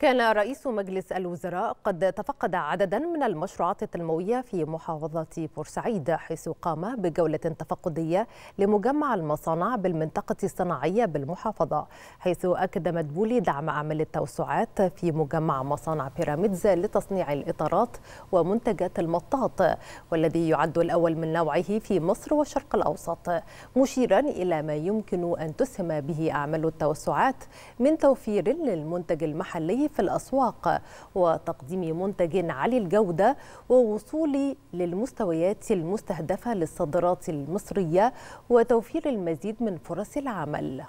كان رئيس مجلس الوزراء قد تفقد عددا من المشروعات التنموية في محافظة بورسعيد حيث قام بجولة تفقدية لمجمع المصانع بالمنطقة الصناعية بالمحافظة حيث أكد مدبولي دعم أعمال التوسعات في مجمع مصانع بيراميدز لتصنيع الإطارات ومنتجات المطاط والذي يعد الأول من نوعه في مصر والشرق الأوسط مشيرا إلى ما يمكن أن تسهم به أعمال التوسعات من توفير للمنتج المحلي في الأسواق وتقديم منتج عالي الجودة ووصول للمستويات المستهدفة للصادرات المصرية وتوفير المزيد من فرص العمل